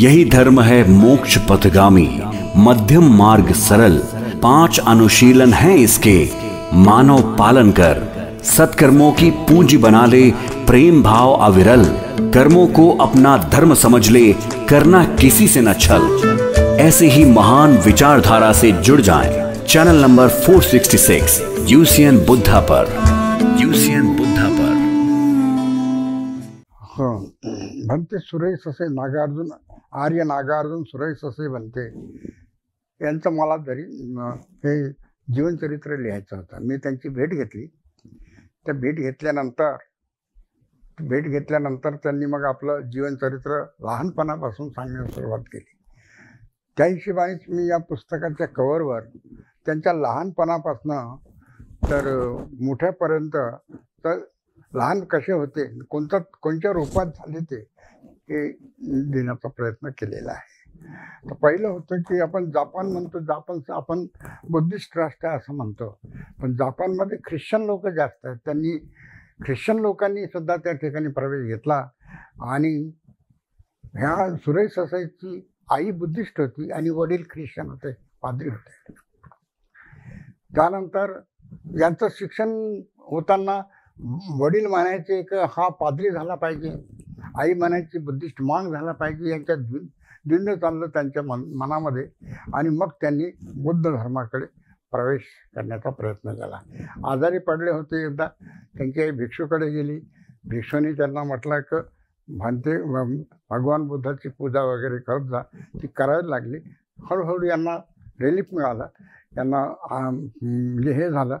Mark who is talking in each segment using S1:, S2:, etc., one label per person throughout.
S1: यही धर्म है मोक्ष पथगामी मध्यम मार्ग सरल पांच अनुशीलन हैं इसके मानव पालन कर सत्कर्मों की पूंजी बना ले प्रेम भाव अविरल कर्मों को अपना धर्म समझ ले करना किसी से न छल ऐसे ही महान विचारधारा से जुड़ जाएं चैनल नंबर 466 यूसीएन बुद्धा पर यूसीएन बुद्धा पर हाँ, सुरेश से नागार्जुन आर्य नागार्जुन सुरेश असे बनते यांचं मला जरी हे जीवनचरित्र लिहायचं होतं मी त्यांची भेट घेतली त्या भेट घेतल्यानंतर भेट घेतल्यानंतर त्यांनी मग आपलं जीवनचरित्र लहानपणापासून सांगण्यास सुरुवात केली त्या हिशोबानेच मी या पुस्तकाच्या कवरवर त्यांच्या लहानपणापासनं तर मोठ्यापर्यंत तर लहान कसे होते कोणत्या कोणत्या रूपात झाले ते हे देण्याचा प्रयत्न केलेला आहे तर पहिलं होतं की आपण जापान म्हणतो जापानचं आपण बुद्धिस्ट राष्ट्र आहे असं म्हणतो पण जापानमध्ये ख्रिश्चन लोक जास्त आहेत त्यांनी ख्रिश्चन लोकांनी सुद्धा त्या ठिकाणी प्रवेश घेतला आणि ह्या सुरेश ससाईची आई बुद्धिस्ट होती आणि वडील ख्रिश्चन होते पादरी होते त्यानंतर यांचं शिक्षण होताना वडील मानायचे एक हा पादरी झाला पाहिजे आई मनाची बुद्धी स्ट्रॉंग झाला पाहिजे यांच्या द्विन द्विंद चाललं त्यांच्या मन मनामध्ये आणि मग त्यांनी बुद्ध धर्माकडे प्रवेश करण्याचा प्रयत्न केला आजारी पडले होते एकदा त्यांच्या भिक्षूकडे गेली भिक्षूंनी त्यांना म्हटलं क भांते भगवान बुद्धाची पूजा वगैरे करत जा ती करायला लागली हळूहळू यांना रिलीफ मिळाला यांना म्हणजे हे झालं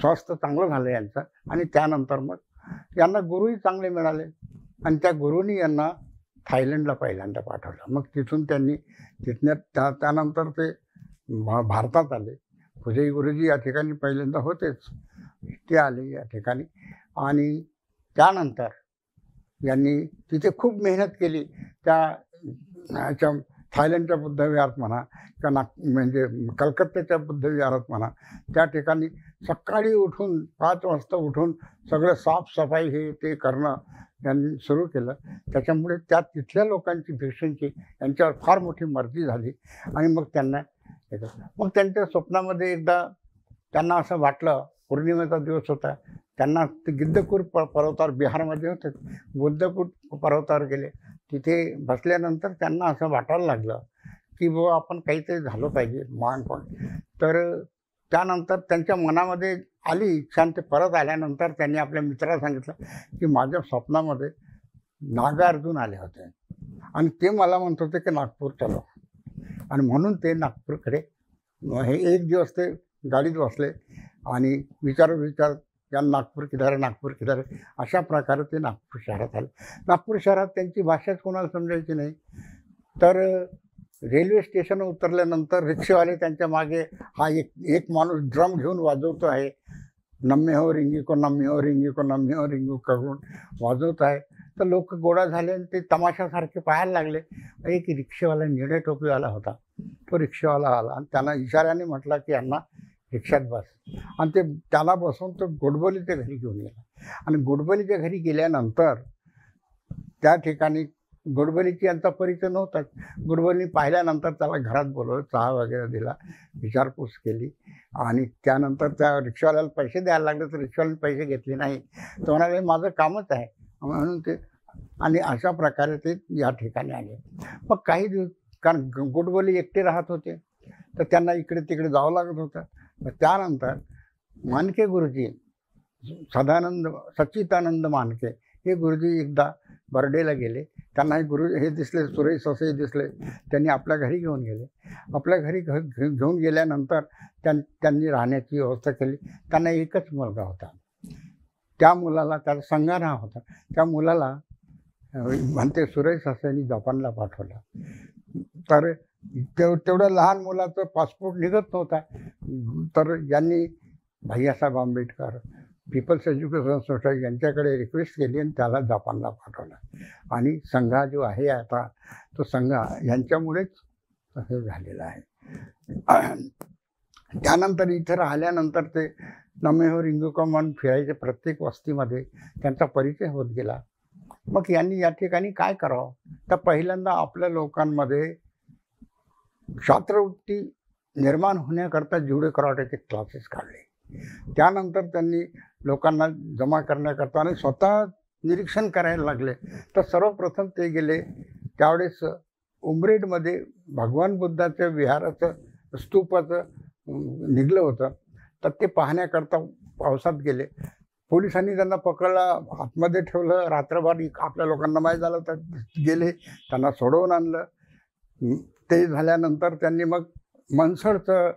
S1: स्वास्थ्य चांगलं झालं यांचं आणि त्यानंतर मग यांना गुरुही चांगले मिळाले आणि त्या गुरुनी यांना थायलंडला पहिल्यांदा पाठवलं मग तिथून त्यांनी तिथल्या त्या त्यानंतर ते भारतात आले फुले गुरुजी या ठिकाणी पहिल्यांदा होतेच ते आले या ठिकाणी आणि त्यानंतर यांनी तिथे खूप मेहनत केली त्या थायलंडच्या बुद्धविहारात म्हणा किंवा नाग म्हणजे कलकत्त्याच्या बुद्धविहारात म्हणा त्या ठिकाणी सकाळी उठून पाच वाजता उठून सगळं साफसफाई हे ते करणं त्यांनी सुरू केलं त्याच्यामुळे त्या तिथल्या लोकांची भिक्षूंची यांच्यावर फार मोठी मर्जी झाली आणि मग त्यांना मग त्यांच्या स्वप्नामध्ये एकदा त्यांना असं वाटलं पौर्णिमेचा दिवस होता त्यांना ते गिद्धकूर प पर्वतावर बिहारमध्ये होते बुद्धकूर पर्वतावर गेले तिथे बसल्यानंतर त्यांना असं वाटायला लागलं की बाबा आपण काहीतरी झालं पाहिजे पण तर त्यानंतर त्यांच्या मनामध्ये आली इच्छा आणि ते परत आल्यानंतर त्यांनी आपल्या मित्राला सांगितलं की माझ्या स्वप्नामध्ये नागार्जुन आले होते आणि ते मला म्हणत होते की नागपूर चलो आणि म्हणून ते नागपूरकडे हे एक दिवस ते गाडीत बसले आणि विचार विचार या नागपूर किधारे नागपूर किधारे अशा प्रकारे ते नागपूर शहरात आले नागपूर शहरात त्यांची भाषाच कोणाला समजायची नाही तर रेल्वे स्टेशन उतरल्यानंतर रिक्षेवाले त्यांच्या मागे हा एक एक माणूस ड्रम घेऊन वाजवतो आहे नम्मे हो रिंगी को नम्मे हो रिंगी को नम्मे हो रिंगू करून वाजवत आहे तर लोक गोडा झाले आणि ते तमाशासारखे पाहायला लागले एक रिक्षावाला निळे टोपीवाला होता तो रिक्षावाला आला आणि त्यांना इशाऱ्याने म्हटला की यांना रिक्षात बस आणि ते त्याला बसून तो गोडबोलीच्या घरी घेऊन गेला आणि गोडबोलीच्या घरी गेल्यानंतर त्या ठिकाणी गुडबलीची यांचा परिचय नव्हता गुडबलीने पाहिल्यानंतर त्याला घरात बोलवलं चहा वगैरे दिला विचारपूस केली आणि त्यानंतर त्या रिक्षावाल्याला पैसे द्यायला लागले तर रिक्षावाल्याने पैसे घेतले नाही तर म्हणाले माझं कामच आहे म्हणून ते आणि अशा प्रकारे ते या ठिकाणी आले मग काही दिवस कारण गुडबली एकटे राहत होते तर त्यांना इकडे तिकडे जावं लागत होतं त्यानंतर मानके गुरुजी सदानंद सच्चिदानंद मानके हे गुरुजी एकदा बर्डेला गेले त्यांना गुरु हे दिसले सुरेश ससे दिसले त्यांनी आपल्या घरी घेऊन गेले आपल्या घरी घेऊन गेल्यानंतर त्यां त्यांनी राहण्याची व्यवस्था केली त्यांना एकच मुलगा होता त्या मुलाला त्याला संगारा होता त्या मुलाला म्हणते सुरेश ससेनी जपानला पाठवलं तर तेव तेवढं लहान मुलाचं पासपोर्ट निघत नव्हता तर यांनी Bhaiyasaheb Ambedkar people's education society यांच्याकडे रिक्वेस्ट केली आणि त्याला जपानला पाठवलं आणि संघा जो आहे आता तो संघा यांच्यामुळेच हे झालेलं आहे त्यानंतर इथं राहिल्यानंतर ते नमेहो रिंगुकमन फिरायचे प्रत्येक वस्तीमध्ये त्यांचा परिचय होत गेला मग यांनी या ठिकाणी काय करावं तर पहिल्यांदा आपल्या लोकांमध्ये छात्रवृत्ती निर्माण होण्याकरता जुडे कराटेचे क्लासेस काढले त्यानंतर त्यांनी लोकांना जमा करण्याकरता आणि स्वतः निरीक्षण करायला लागले तर सर्वप्रथम ते गेले त्यावेळेस उमरेडमध्ये भगवान बुद्धाचं विहाराचं स्तूपाचं निघलं होतं तर ते पाहण्याकरता पावसात गेले पोलिसांनी त्यांना पकडला आतमध्ये ठेवलं रात्रभर आपल्या लोकांना माहीत झालं तर गेले त्यांना सोडवून आणलं ते झाल्यानंतर त्यांनी मग मनसरचं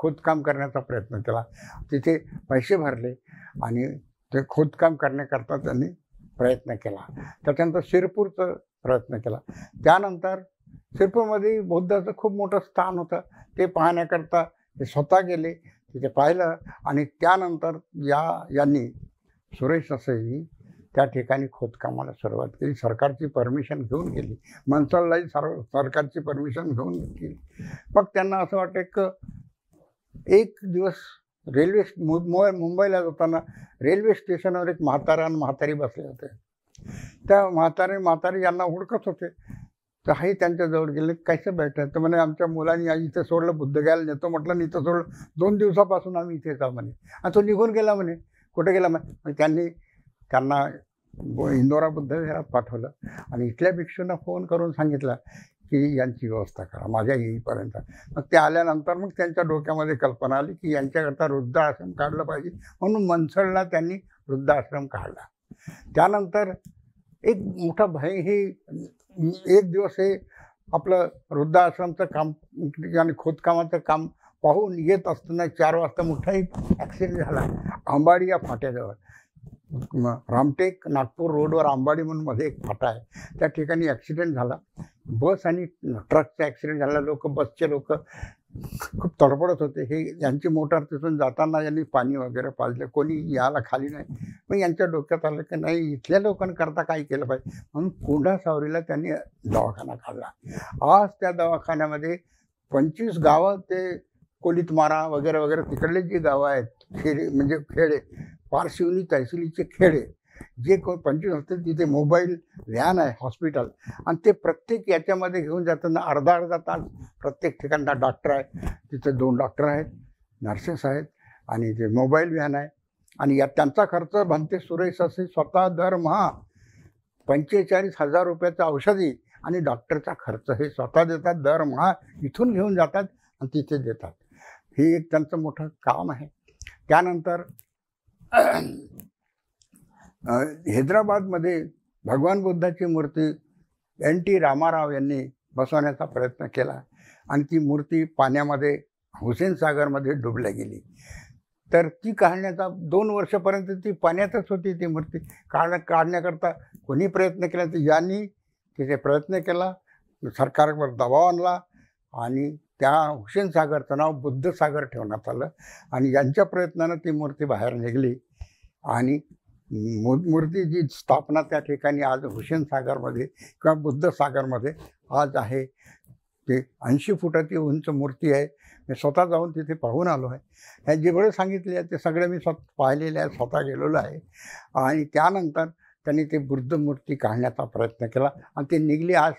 S1: खोदकाम करण्याचा प्रयत्न केला तिथे पैसे भरले आणि ते खोदकाम करण्याकरता त्यांनी प्रयत्न केला त्याच्यानंतर शिरपूरचं प्रयत्न केला त्यानंतर शिरपूरमध्ये बौद्धाचं खूप मोठं स्थान होतं ते पाहण्याकरता ते स्वतः गेले तिथे पाहिलं आणि त्यानंतर या यांनी सुरेश असेही त्या ठिकाणी खोदकामाला सुरुवात केली सरकारची परमिशन घेऊन गेली मनसळलाही सर सरकारची परमिशन घेऊन गेली मग त्यांना असं वाटतं की एक दिवस रेल्वे मुंबईला जाताना रेल्वे स्टेशनवर एक म्हातारा आणि म्हातारी बसले होते त्या म्हातारे म्हातारी यांना हुडकत होते तर हे त्यांच्याजवळ गेले कसं बैठ तर म्हणे आमच्या मुलांनी इथं सोडलं बुद्ध घ्यायला नेतो म्हटलं इथं सोडलं दोन दिवसापासून आम्ही इथे जा म्हणे आणि तो निघून गेला म्हणे कुठे गेला म्हणे त्यांनी त्यांना इंदोरा बुद्ध घरात पाठवलं आणि इथल्या भिक्षूंना फोन करून सांगितलं की यांची व्यवस्था करा माझ्या येईपर्यंत मग ते आल्यानंतर मग त्यांच्या डोक्यामध्ये कल्पना आली की यांच्याकरता वृद्धाश्रम काढलं पाहिजे म्हणून मनसळला त्यांनी वृद्धाश्रम काढला त्यानंतर एक मोठा भय हे एक दिवस हे आपलं वृद्धाश्रमचं काम आणि खोदकामाचं काम पाहून येत असताना चार वाजता मोठाही ॲक्सिडेंट झाला आंबाडी या फाट्याजवळ रामटेक नागपूर रोडवर आंबाडी म्हणून मध्ये एक फाटा आहे त्या ठिकाणी ॲक्सिडेंट झाला बस आणि ट्रकचा ॲक्सिडेंट झाला लोक बसचे लोक खूप तडफडत होते हे यांची मोटार तिथून जाताना यांनी पाणी वगैरे पाजलं कोणी याला खाली नाही पण यांच्या डोक्यात आलं की नाही इथल्या लोकांकरता काय केलं पाहिजे म्हणून कोंढा सावरीला त्यांनी दवाखाना खाल्ला आज त्या दवाखान्यामध्ये पंचवीस गावं ते मारा वगैरे वगैरे तिकडले जी गावं आहेत खेडे म्हणजे खेडे पारशिवनी तहसिलीचे खेडे जे को पंचवीस असतील तिथे मोबाईल व्हॅन आहे हॉस्पिटल आणि ते प्रत्येक याच्यामध्ये घेऊन जाताना अर्धा अर्धा तास प्रत्येक ठिकाणला डॉक्टर आहे तिथे दोन डॉक्टर आहेत नर्सेस आहेत आणि जे मोबाईल व्हॅन आहे आणि या त्यांचा खर्च भंते सुरेश असे स्वतः दरमहा पंचेचाळीस हजार रुपयाचं औषधी आणि डॉक्टरचा खर्च हे स्वतः देतात दरमहा इथून घेऊन जातात आणि तिथे देतात हे एक त्यांचं मोठं काम आहे त्यानंतर हैदराबादमध्ये भगवान बुद्धाची मूर्ती एन टी रामाराव यांनी बसवण्याचा प्रयत्न केला आणि ती मूर्ती पाण्यामध्ये हुसेन सागरमध्ये डुबल्या गेली तर ती काढण्याचा दोन वर्षापर्यंत ती पाण्यातच होती ती मूर्ती काढ काढण्याकरता कोणी प्रयत्न केला तर यांनी तिथे प्रयत्न केला सरकारवर दबाव आणला आणि त्या हुसेन सागरचं नाव बुद्धसागर ठेवण्यात आलं आणि यांच्या प्रयत्नानं ती मूर्ती बाहेर निघली आणि मूर्तीची स्थापना त्या ठिकाणी आज हुसेन सागरमध्ये किंवा बुद्ध सागरमध्ये आज आहे ते ऐंशी फुटाची उंच मूर्ती आहे मी स्वतः जाऊन तिथे पाहून आलो आहे हे जेवढे सांगितले आहे ते सगळे मी स्वतः पाहिलेले आहे स्वतः गेलेलो आहे आणि त्यानंतर त्यांनी ते बुद्ध मूर्ती काढण्याचा प्रयत्न केला आणि ते निघली आज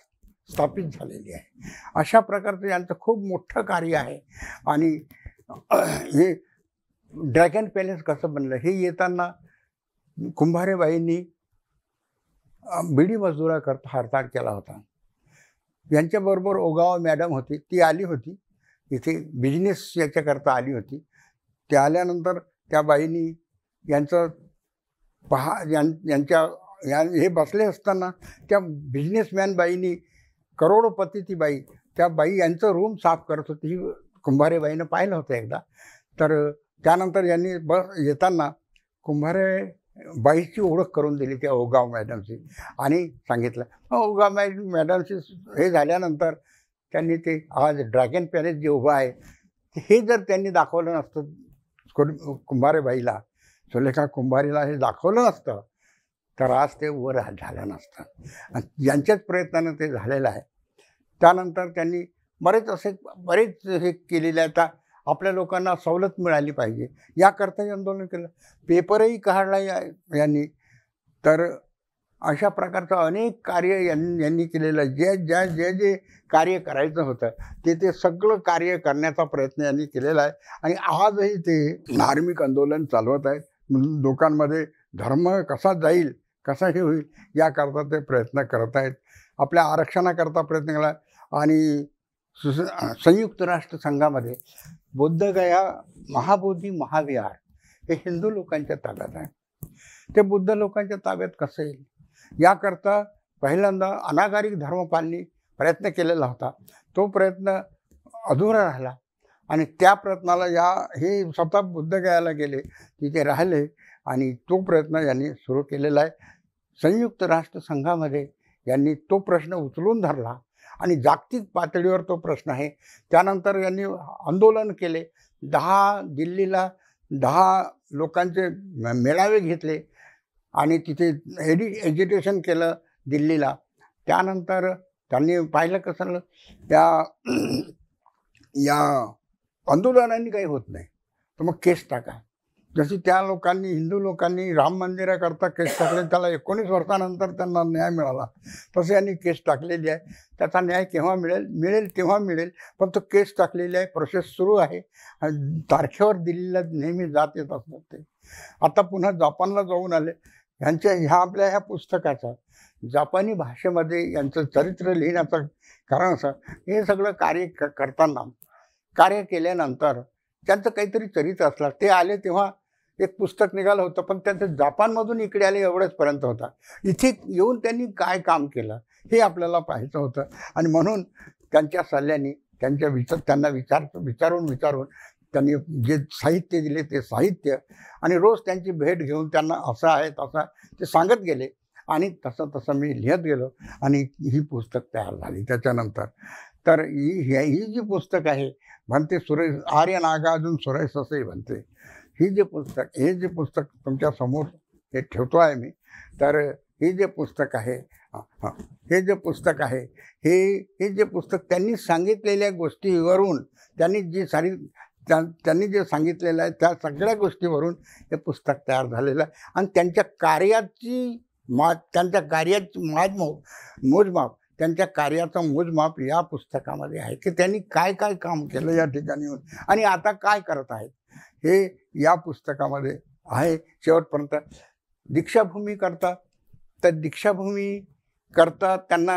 S1: स्थापित झालेली आहे अशा प्रकारचं यांचं खूप मोठं कार्य आहे आणि हे ड्रॅगन पॅलेस कसं बनलं हे येताना कुंभारेबाईंनी बिडी मजदुराकरता हरताळ केला होता यांच्याबरोबर ओगावा मॅडम होती ती आली होती इथे बिझनेस याच्याकरता आली होती ते आल्यानंतर त्या बाईंनी यांचं पहा यां यांच्या या हे बसले असताना त्या बिझनेसमॅन बाईंनी करोडोपती ती बाई त्या बाई यांचं रूम साफ करत होती ही कुंभारेबाईनं पाहिलं होतं एकदा तर त्यानंतर यांनी ब येताना कुंभारे बाईची ओळख करून दिली त्या ओगाव मॅडमची आणि सांगितलं हो, ओगाव मॅ मॅडमशी हे झाल्यानंतर त्यांनी ते आज ड्रॅगन पॅलेस जे उभं आहे हे जर त्यांनी दाखवलं नसतं कुंभारेबाईला सुलेखा कुंभारीला हे दाखवलं नसतं तर आज ते वर झालं नसतं आणि यांच्याच प्रयत्नानं ते झालेलं आहे त्यानंतर त्यांनी बरेच असे बरेच हे केलेले आता आपल्या लोकांना सवलत मिळाली पाहिजे याकरताही आंदोलन केलं पेपरही काढला या यांनी तर अशा प्रकारचं अनेक कार्य यांनी यांनी केलेलं जे ज्या जे जे कार्य करायचं होतं ते ते सगळं कार्य करण्याचा प्रयत्न यांनी केलेला आहे आणि आजही ते धार्मिक आंदोलन चालवत आहेत लोकांमध्ये धर्म कसा जाईल कसा हे होईल याकरता ते प्रयत्न करत आहेत आपल्या आरक्षणाकरता प्रयत्न केला आणि संयुक्त राष्ट्रसंघामध्ये बुद्धगया महाबोधी महाविहार हे हिंदू लोकांच्या ताब्यात आहे ते बुद्ध लोकांच्या ताब्यात कसं येईल याकरता पहिल्यांदा अनागारिक धर्मपालनी प्रयत्न केलेला होता तो प्रयत्न अधुरा राहिला आणि त्या प्रयत्नाला या हे स्वतः बुद्धगयाला गेले तिथे राहिले आणि तो प्रयत्न यांनी सुरू केलेला आहे संयुक्त राष्ट्रसंघामध्ये यांनी तो प्रश्न उचलून धरला आणि जागतिक पातळीवर तो प्रश्न आहे त्यानंतर यांनी आंदोलन केले दहा दिल्लीला दहा लोकांचे मेळावे घेतले आणि तिथे एडि एज्युटेशन केलं दिल्लीला त्यानंतर त्यांनी पाहिलं कसं त्या या आंदोलनाने काही होत नाही तर मग केस टाका जशी त्या लोकांनी हिंदू लोकांनी राम मंदिराकरता केस टाकले त्याला एकोणीस वर्षानंतर त्यांना न्याय मिळाला तसे यांनी केस टाकलेली आहे त्याचा न्याय केव्हा मिळेल मिळेल तेव्हा मिळेल पण तो केस टाकलेली आहे प्रोसेस सुरू आहे तारखेवर दिल्लीला नेहमी जात येत असतात ते आता पुन्हा जपानला जाऊन आले ह्यांच्या ह्या आपल्या ह्या पुस्तकाचा जपानी भाषेमध्ये यांचं चरित्र लिहिण्याचं कारण असं हे सगळं कार्य क करताना कार्य केल्यानंतर त्यांचं काहीतरी चरित्र असलं ते आले तेव्हा एक पुस्तक निघालं होतं पण त्यांचं जपानमधून इकडे आले एवढंच पर्यंत होता इथे येऊन त्यांनी काय काम केलं हे आपल्याला पाहायचं होतं आणि म्हणून त्यांच्या सल्ल्याने त्यांच्या विचार त्यांना विचार विचारून विचारून त्यांनी जे साहित्य दिले ते साहित्य आणि रोज त्यांची भेट घेऊन त्यांना असं आहे तसा ते सांगत गेले आणि तसं तसं मी लिहत गेलो आणि ही पुस्तक तयार झाली त्याच्यानंतर तर ही ही जी पुस्तक आहे म्हणते सुरेश आर्य नागार्जुन सुरेश असंही म्हणते ही जे पुस्तक हे जे पुस्तक तुमच्या समोर हे ठेवतो आहे मी तर हे जे पुस्तक आहे हे जे पुस्तक आहे हे हे जे पुस्तक त्यांनी सांगितलेल्या गोष्टीवरून त्यांनी जी सारी त्यां त्यांनी जे सांगितलेलं आहे त्या सगळ्या गोष्टीवरून हे पुस्तक तयार झालेलं आहे आणि त्यांच्या कार्याची मा त्यांच्या कार्याची माजमाप मोजमाप त्यांच्या कार्याचं मोजमाप या पुस्तकामध्ये आहे की त्यांनी काय काय काम केलं या ठिकाणी आणि आता काय करत आहेत हे या पुस्तकामध्ये आहे शेवटपर्यंत दीक्षाभूमी करता तर दीक्षाभूमी करता त्यांना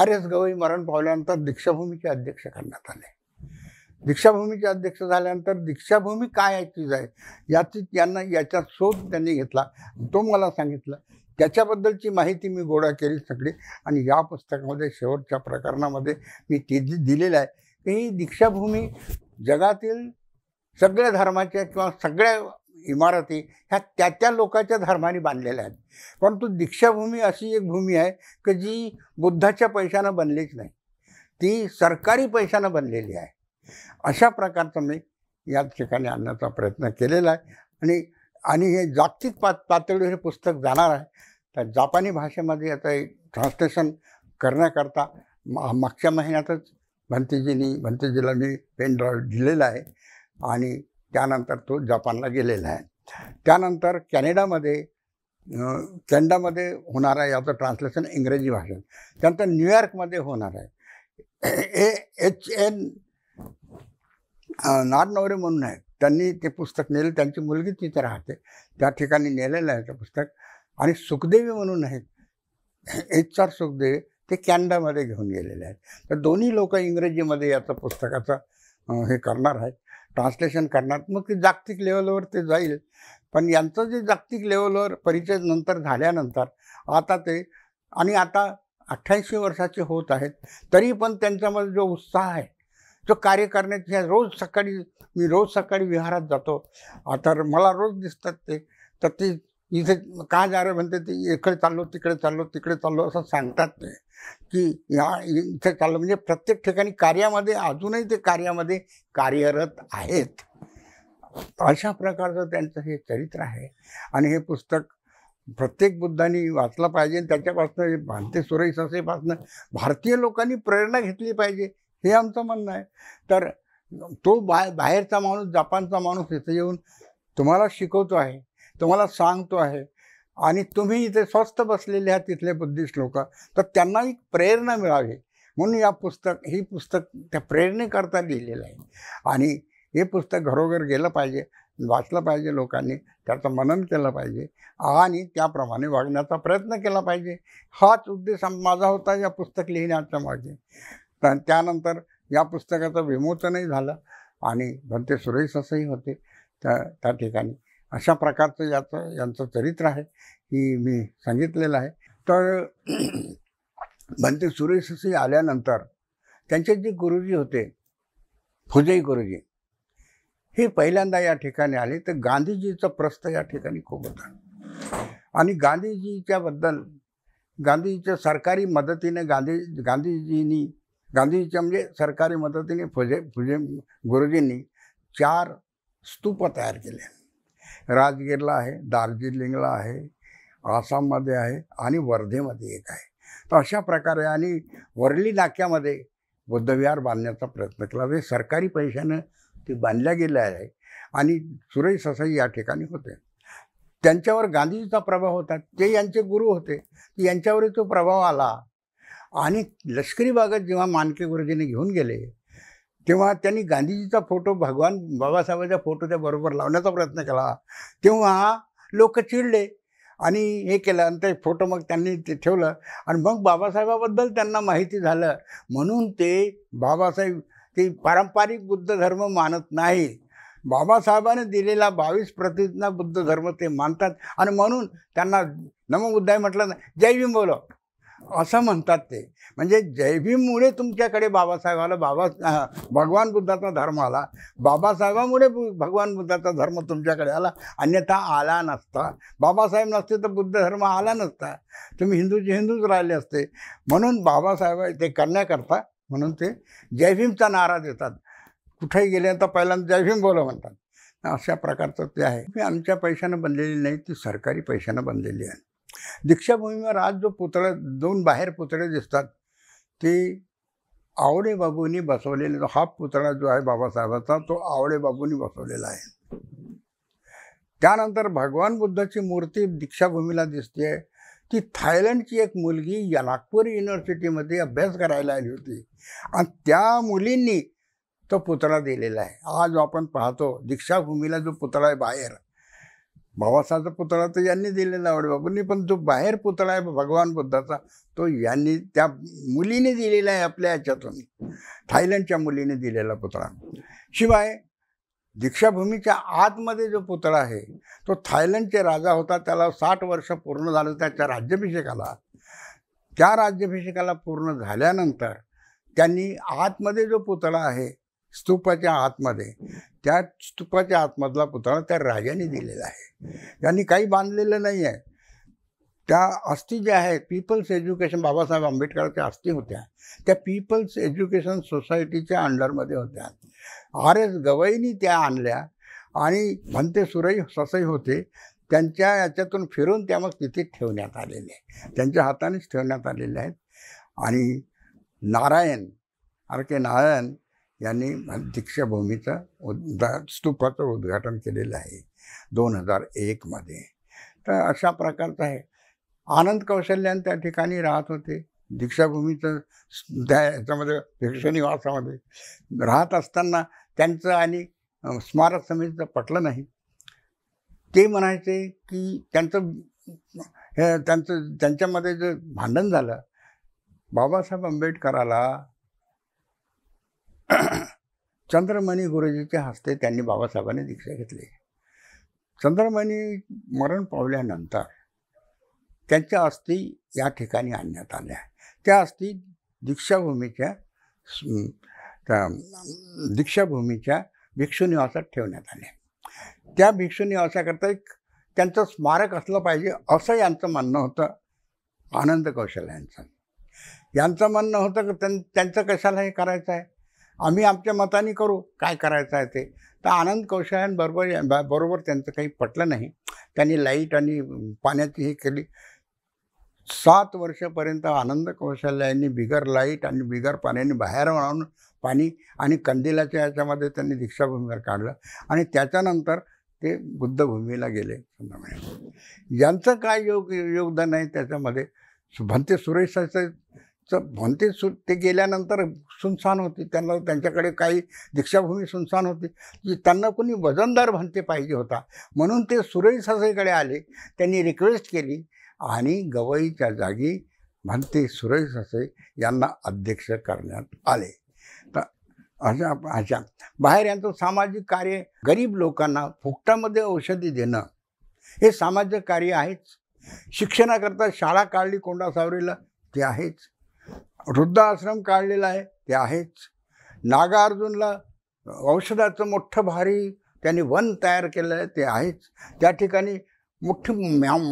S1: आर एस गवई मरण पावल्यानंतर दीक्षाभूमीचे अध्यक्ष करण्यात आले दीक्षाभूमीचे अध्यक्ष झाल्यानंतर दीक्षाभूमी काय आहे जाय आहे याची त्यांना याचा शोध त्यांनी घेतला तो मला सांगितला त्याच्याबद्दलची माहिती मी गोळा केली सगळी आणि या पुस्तकामध्ये शेवटच्या प्रकरणामध्ये मी ते दिलेलं आहे की ही दीक्षाभूमी जगातील सगळ्या धर्माच्या किंवा सगळ्या इमारती ह्या त्या त्या लोकांच्या धर्माने बांधलेल्या आहेत परंतु दीक्षाभूमी अशी एक भूमी आहे की जी बुद्धाच्या पैशानं बनलीच नाही ती सरकारी पैशानं बनलेली आहे अशा प्रकारचं मी या ठिकाणी आणण्याचा प्रयत्न केलेला आहे आणि आणि हे जागतिक पात पातळीवर हे पुस्तक जाणार आहे तर जापानी भाषेमध्ये आता एक ट्रान्सलेशन करण्याकरता मा मागच्या महिन्यातच भंतीजीनी भंतेजीला मी पेन ड्राईव्ह दिलेला आहे आणि त्यानंतर तो जपानला गेलेला आहे त्यानंतर कॅनेडामध्ये कॅनडामध्ये होणार आहे याचं ट्रान्सलेशन इंग्रजी भाषेत त्यानंतर न्यूयॉर्कमध्ये होणार आहे ए एच एन नारनवरे म्हणून आहेत त्यांनी ते पुस्तक नेलं त्यांची मुलगी तिथे राहते त्या ठिकाणी नेलेलं आहे ते पुस्तक आणि सुखदेवी म्हणून आहेत एच आर सुखदेव ते कॅनडामध्ये घेऊन गेलेले आहेत तर दोन्ही लोक इंग्रजीमध्ये याचं पुस्तकाचं हे करणार आहेत ट्रान्सलेशन करणार मग ते जागतिक लेवलवर ते जाईल पण यांचं जे जागतिक लेवलवर परिचय नंतर झाल्यानंतर आता ते आणि आता अठ्ठ्याऐंशी वर्षाचे होत आहेत तरी पण त्यांच्यामध्ये जो उत्साह आहे जो कार्य करण्याची रोज सकाळी मी रोज सकाळी विहारात जातो आता मला रोज दिसतात ते तर ते इथे का रे म्हणते ते इकडे चाललो तिकडे चाललो तिकडे चाललो असं सांगतात ते की या इथे चाललो म्हणजे प्रत्येक ठिकाणी कार्यामध्ये अजूनही ते कार्यामध्ये कार्यरत आहेत अशा प्रकारचं त्यांचं हे चरित्र आहे आणि हे पुस्तक प्रत्येक बुद्धांनी वाचलं पाहिजे आणि त्याच्यापासून भारतीय सुरेश असेपासनं भारतीय लोकांनी प्रेरणा घेतली पाहिजे हे आमचं म्हणणं आहे तर तो बा बाहेरचा माणूस जपानचा माणूस इथं येऊन तुम्हाला शिकवतो आहे तुम्हाला सांगतो आहे आणि तुम्ही इथे स्वस्त बसलेले आहात तिथले बुद्धिस्ट लोक तर त्यांना एक प्रेरणा मिळावी म्हणून या पुस्तक ही पुस्तक त्या प्रेरणेकरता लिहिलेलं आहे आणि हे पुस्तक घरोघर गेलं पाहिजे वाचलं पाहिजे लोकांनी त्याचं मनन केलं पाहिजे आणि त्याप्रमाणे वागण्याचा प्रयत्न केला पाहिजे हाच उद्देश माझा होता या पुस्तक लिहिण्याच्या मागे तर त्यानंतर या पुस्तकाचं विमोचनही झालं आणि भंते सुरेश असंही होते त्या त्या ठिकाणी अशा प्रकारचं याचं यांचं चरित्र आहे की मी सांगितलेलं आहे तर सुरेश सुरेशशी आल्यानंतर त्यांचे जे गुरुजी होते फुजई गुरुजी हे पहिल्यांदा या ठिकाणी आले तर गांधीजीचं प्रस्थ या ठिकाणी खूप होता आणि गांधीजीच्याबद्दल गांधीजीच्या सरकारी मदतीने गांधी गांधीजींनी गांधीजीच्या म्हणजे सरकारी मदतीने फुजे फुजे गुरुजींनी चार स्तूप तयार केले राजगीरला आहे दार्जिलिंगला आहे आसाममध्ये आहे आणि वर्धेमध्ये एक आहे तर अशा प्रकारे आणि वरली नाक्यामध्ये बुद्धविहार बांधण्याचा प्रयत्न केला म्हणजे सरकारी पैशानं ते बांधल्या गेल्या आहे आणि सुरेश ससाई या ठिकाणी होते त्यांच्यावर गांधीजीचा प्रभाव होता ते यांचे गुरु होते यांच्यावरही तो प्रभाव आला आणि लष्करी बागत जेव्हा मानके गुरुजीने घेऊन गेले तेव्हा त्यांनी गांधीजीचा फोटो भगवान बाबासाहेबांचा फोटोच्या बरोबर लावण्याचा प्रयत्न केला तेव्हा लोक चिडले आणि हे केलं आणि ते फोटो मग त्यांनी ते ठेवलं आणि मग बाबासाहेबाबद्दल त्यांना माहिती झालं म्हणून ते बाबासाहेब ते पारंपरिक बुद्ध धर्म मानत नाही बाबासाहेबाने दिलेला बावीस प्रतिज्ञा बुद्ध धर्म ते मानतात आणि म्हणून त्यांना नमबुद्धाय म्हटलं जय भीम बोलो असं म्हणतात ते म्हणजे जयभीममुळे तुमच्याकडे बाबासाहेबाला बाबा भगवान बुद्धाचा धर्म आला बाबासाहेबामुळे भगवान बुद्धाचा धर्म तुमच्याकडे आला अन्यथा आला नसता बाबासाहेब नसते तर बुद्ध धर्म आला नसता तुम्ही हिंदूचे हिंदूच राहिले असते म्हणून बाबासाहेब ते करण्याकरता म्हणून ते जयभीमचा नारा देतात कुठेही गेले तर पहिल्यांदा जयभीम बोला म्हणतात अशा प्रकारचं ते आहे मी आमच्या पैशानं बनलेली नाही ती सरकारी पैशानं बनलेली आहे दीक्षाभूमीवर आज जो पुतळा दोन बाहेर पुतळे दिसतात ते आवडे बाबूंनी बसवलेले हा पुतळा जो आहे बाबासाहेबाचा तो आवडे बाबूंनी बसवलेला आहे त्यानंतर भगवान बुद्धाची मूर्ती दीक्षाभूमीला दिसते ती थायलंडची एक मुलगी या नागपूर युनिव्हर्सिटीमध्ये अभ्यास करायला आली होती आणि त्या मुलींनी तो पुतळा दिलेला आहे आज आपण पाहतो दीक्षाभूमीला जो पुतळा आहे बाहेर भावासाचा पुतळा तर यांनी दिलेला बाबूंनी पण जो बाहेर पुतळा आहे भगवान बुद्धाचा तो यांनी त्या मुलीने दिलेला आहे आपल्या याच्यातून थायलंडच्या मुलीने दिलेला पुतळा शिवाय दीक्षाभूमीच्या आतमध्ये जो पुतळा आहे तो थायलंडचे राजा होता त्याला साठ वर्ष पूर्ण झालं त्याच्या राज्याभिषेकाला त्या राज्याभिषेकाला पूर्ण झाल्यानंतर त्यांनी आतमध्ये जो पुतळा आहे स्तूपाच्या आतमध्ये त्या स्तूपाच्या आतमधला पुतळा त्या राजाने दिलेला आहे त्यांनी काही बांधलेलं नाही आहे त्या अस्थी ज्या आहेत पीपल्स एज्युकेशन बाबासाहेब आंबेडकरच्या अस्थी होत्या त्या पीपल्स एज्युकेशन सोसायटीच्या अंडरमध्ये होत्या आर एस गवईनी त्या आणल्या आणि भंते सुरई ससई होते त्यांच्या याच्यातून फिरून त्या मग तिथे ठेवण्यात आलेले त्यांच्या हातानेच ठेवण्यात आलेले आहेत आणि नारायण आर के नारायण यांनी दीक्षाभूमीचं उद्दा स्तूपाचं उद्घाटन केलेलं आहे दोन हजार एकमध्ये तर अशा प्रकारचं आहे आनंद कौशल्यान त्या ठिकाणी राहत होते दीक्षाभूमीचं त्या ह्याच्यामध्ये भिक्षनिवासामध्ये राहत असताना त्यांचं आणि स्मारक समितीचं पटलं नाही ते म्हणायचे की त्यांचं हे त्यांचं त्यांच्यामध्ये जे भांडण झालं बाबासाहेब आंबेडकराला चंद्रमणी गुरुजीच्या हस्ते त्यांनी बाबासाहेबांनी दीक्षा घेतली चंद्रमणी मरण पावल्यानंतर त्यांच्या अस्थी या ठिकाणी आणण्यात आल्या त्या अस्थी दीक्षाभूमीच्या दीक्षाभूमीच्या भिक्षुनिवासात ठेवण्यात आल्या त्या भिक्षुनिवासाकरता एक त्यांचं स्मारक असलं पाहिजे असं यांचं म्हणणं होतं आनंद कौशल यांचं यांचं म्हणणं होतं की त्यां त्यांचं कशाला हे करायचं आहे आम्ही आमच्या मताने करू काय करायचं आहे ते तर आनंद कौशल्यांबरोबर बरोबर त्यांचं काही पटलं नाही त्यांनी लाईट आणि पाण्याची हे केली सात वर्षापर्यंत आनंद कौशल्यांनी बिगर लाईट आणि बिगर पाण्याने बाहेर आणून पाणी आणि कंदिलाच्या याच्यामध्ये त्यांनी दीक्षाभूमीवर काढलं आणि त्याच्यानंतर ते बुद्धभूमीला गेले यांचं काय योग योगदान आहे त्याच्यामध्ये भंते सुरेशाचं म्हणते सु ते गेल्यानंतर सुनसान होती त्यांना त्यांच्याकडे काही दीक्षाभूमी सुनसान होती त्यांना कोणी वजनदार म्हणते पाहिजे होता म्हणून ते सुरई सासईकडे आले त्यांनी रिक्वेस्ट केली आणि गवईच्या जागी म्हणते सुरई सासे यांना अध्यक्ष करण्यात आले तर अशा अशा बाहेर यांचं सामाजिक कार्य गरीब लोकांना फुकटामध्ये औषधी देणं हे सामाजिक कार्य आहेच शिक्षणाकरता शाळा काढली कोंडा सावरीला ते आहेच वृद्धाश्रम काढलेला आहे ते आहेच नागार्जुनला औषधाचं मोठं भारी त्यांनी वन तयार केलं आहे ते आहेच त्या ठिकाणी मोठी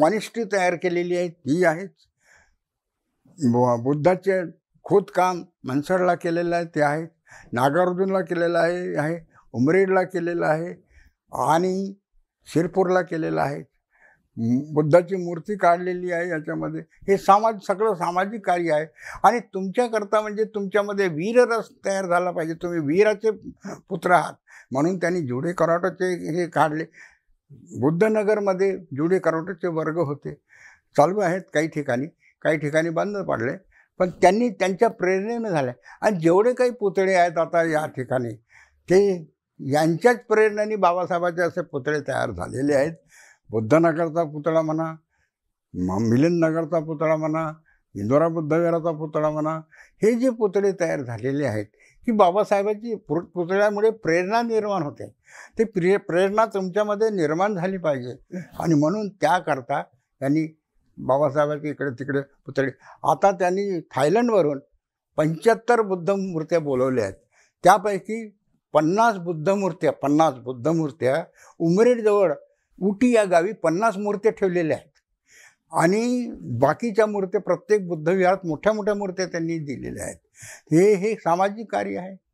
S1: मॉनिस्ट्री तयार केलेली आहे ती आहेच बुद्धाचे खोदकाम म्हणसरला केलेलं आहे ते आहे नागार्जुनला केलेलं आहे आहे उमरेडला केलेलं आहे आणि शिरपूरला केलेलं आहे बुद्धाची मूर्ती काढलेली आहे याच्यामध्ये हे सामाज सगळं सामाजिक कार्य आहे आणि तुमच्याकरता म्हणजे तुमच्यामध्ये वीररस तयार झाला पाहिजे तुम्ही वीराचे पुत्र आहात म्हणून त्यांनी जुडे कराटोचे हे काढले बुद्धनगरमध्ये जुडे कराटोचे वर्ग होते चालू आहेत काही ठिकाणी काही ठिकाणी बंद पडले पण त्यांनी त्यांच्या प्रेरणेनं झाल्या आणि जेवढे काही पुतळे आहेत आता या ठिकाणी ते यांच्याच प्रेरणेने बाबासाहेबांचे असे पुतळे तयार झालेले आहेत बुद्धनगरचा पुतळा म्हणा मिलिंद नगरचा पुतळा म्हणा इंदोरा बुद्धविहाराचा पुतळा म्हणा हे जे पुतळे तयार झालेले आहेत की बाबासाहेबांची पु पुतळ्यामुळे प्रेरणा निर्माण होते ते प्रे प्रेरणा तुमच्यामध्ये निर्माण झाली पाहिजे आणि म्हणून त्याकरता त्यांनी बाबासाहेबांचे इकडे तिकडे पुतळे आता त्यांनी थायलंडवरून पंच्याहत्तर बुद्ध मूर्त्या बोलवल्या आहेत त्यापैकी पन्नास बुद्धमूर्त्या पन्नास बुद्धमूर्त्या उमरेडजवळ उटी या गावी पन्नास मूर्त्या ठेवलेल्या आहेत आणि बाकीच्या मूर्त्या प्रत्येक बुद्धविहारात मोठ्या मोठ्या मूर्त्या त्यांनी दिलेल्या आहेत हे हे सामाजिक कार्य आहे